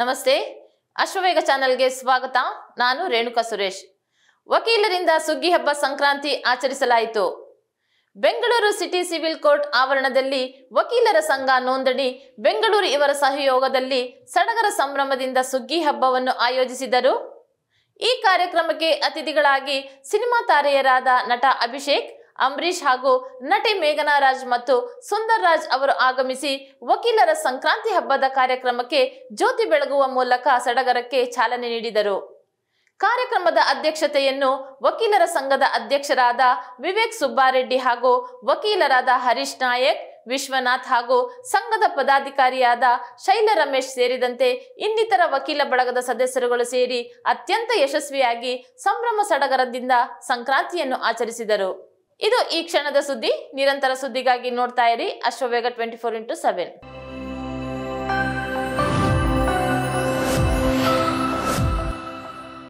ನಮಸ್ತೆ ಅಶ್ವವೇಗ ಚಾನೆಲ್ಗೆ ಸ್ವಾಗತ ನಾನು ರೇಣುಕಾ ಸುರೇಶ್ ವಕೀಲರಿಂದ ಸುಗ್ಗಿ ಹಬ್ಬ ಸಂಕ್ರಾಂತಿ ಆಚರಿಸಲಾಯಿತು ಬೆಂಗಳೂರು ಸಿಟಿ ಸಿವಿಲ್ ಕೋರ್ಟ್ ಆವರಣದಲ್ಲಿ ವಕೀಲರ ಸಂಘ ನೋಂದಣಿ ಬೆಂಗಳೂರು ಇವರ ಸಹಯೋಗದಲ್ಲಿ ಸಡಗರ ಸಂಭ್ರಮದಿಂದ ಸುಗ್ಗಿ ಹಬ್ಬವನ್ನು ಆಯೋಜಿಸಿದರು ಈ ಕಾರ್ಯಕ್ರಮಕ್ಕೆ ಅತಿಥಿಗಳಾಗಿ ಸಿನಿಮಾ ತಾರೆಯರಾದ ನಟ ಅಭಿಷೇಕ್ ಅಂಬರೀಷ್ ಹಾಗೂ ನಟಿ ಮೇಘನಾ ರಾಜ್ ಮತ್ತು ಸುಂದರ್ ರಾಜ್ ಅವರು ಆಗಮಿಸಿ ವಕೀಲರ ಸಂಕ್ರಾಂತಿ ಹಬ್ಬದ ಕಾರ್ಯಕ್ರಮಕ್ಕೆ ಜ್ಯೋತಿ ಬೆಳಗುವ ಮೂಲಕ ಸಡಗರಕ್ಕೆ ಚಾಲನೆ ನೀಡಿದರು ಕಾರ್ಯಕ್ರಮದ ಅಧ್ಯಕ್ಷತೆಯನ್ನು ವಕೀಲರ ಸಂಘದ ಅಧ್ಯಕ್ಷರಾದ ವಿವೇಕ್ ಸುಬ್ಬಾರೆಡ್ಡಿ ಹಾಗೂ ವಕೀಲರಾದ ಹರೀಶ್ ನಾಯಕ್ ವಿಶ್ವನಾಥ್ ಹಾಗೂ ಸಂಘದ ಪದಾಧಿಕಾರಿಯಾದ ಶೈಲ ರಮೇಶ್ ಸೇರಿದಂತೆ ಇನ್ನಿತರ ವಕೀಲ ಬಳಗದ ಸದಸ್ಯರುಗಳು ಸೇರಿ ಅತ್ಯಂತ ಯಶಸ್ವಿಯಾಗಿ ಸಂಭ್ರಮ ಸಡಗರದಿಂದ ಸಂಕ್ರಾಂತಿಯನ್ನು ಆಚರಿಸಿದರು ಇದು ಈ ಕ್ಷಣದ ಸುದ್ದಿ ನಿರಂತರ ಸುದ್ದಿಗಾಗಿ ನೋಡ್ತಾ ಇರಿ Ashwavega twenty four into seven